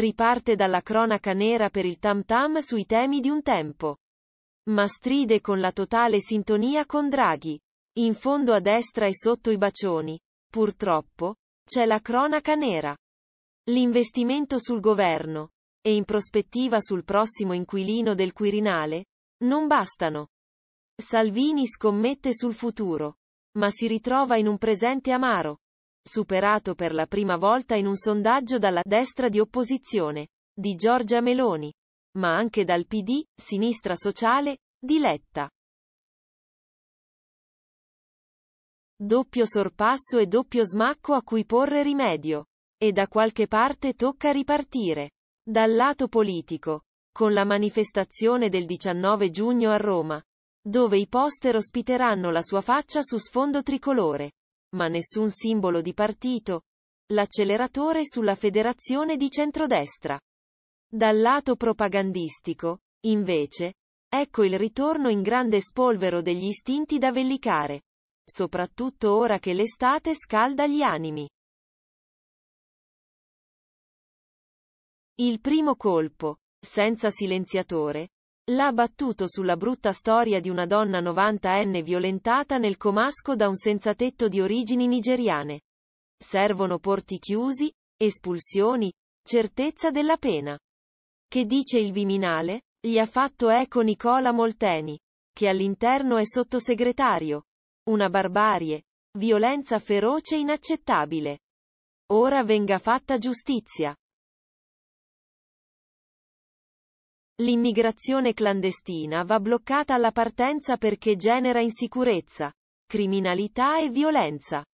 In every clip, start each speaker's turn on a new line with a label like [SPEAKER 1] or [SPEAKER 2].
[SPEAKER 1] Riparte dalla cronaca nera per il tam tam sui temi di un tempo. Ma stride con la totale sintonia con Draghi. In fondo a destra e sotto i bacioni. Purtroppo, c'è la cronaca nera. L'investimento sul governo, e in prospettiva sul prossimo inquilino del Quirinale, non bastano. Salvini scommette sul futuro, ma si ritrova in un presente amaro superato per la prima volta in un sondaggio dalla destra di opposizione, di Giorgia Meloni, ma anche dal PD, sinistra sociale, di Letta. Doppio sorpasso e doppio smacco a cui porre rimedio. E da qualche parte tocca ripartire. Dal lato politico, con la manifestazione del 19 giugno a Roma, dove i poster ospiteranno la sua faccia su sfondo tricolore ma nessun simbolo di partito, l'acceleratore sulla federazione di centrodestra. Dal lato propagandistico, invece, ecco il ritorno in grande spolvero degli istinti da vellicare, soprattutto ora che l'estate scalda gli animi. Il primo colpo, senza silenziatore, L'ha battuto sulla brutta storia di una donna 90enne violentata nel comasco da un senzatetto di origini nigeriane. Servono porti chiusi, espulsioni, certezza della pena. Che dice il Viminale? Gli ha fatto eco Nicola Molteni, che all'interno è sottosegretario. Una barbarie, violenza feroce e inaccettabile. Ora venga fatta giustizia. L'immigrazione clandestina va bloccata alla partenza perché genera insicurezza, criminalità e violenza.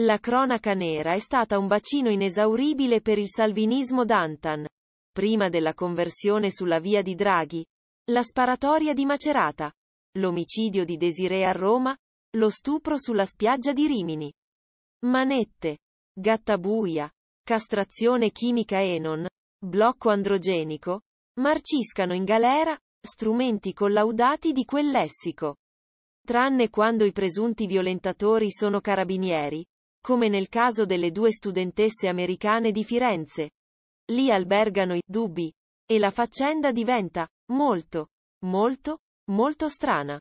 [SPEAKER 1] La cronaca nera è stata un bacino inesauribile per il salvinismo d'Antan. Prima della conversione sulla via di Draghi, la sparatoria di Macerata, l'omicidio di Desiree a Roma, lo stupro sulla spiaggia di Rimini. Manette, gattabuia, castrazione chimica Enon, blocco androgenico, marciscano in galera, strumenti collaudati di quel lessico. Tranne quando i presunti violentatori sono carabinieri, come nel caso delle due studentesse americane di Firenze. Lì albergano i dubbi, e la faccenda diventa molto, molto, molto strana.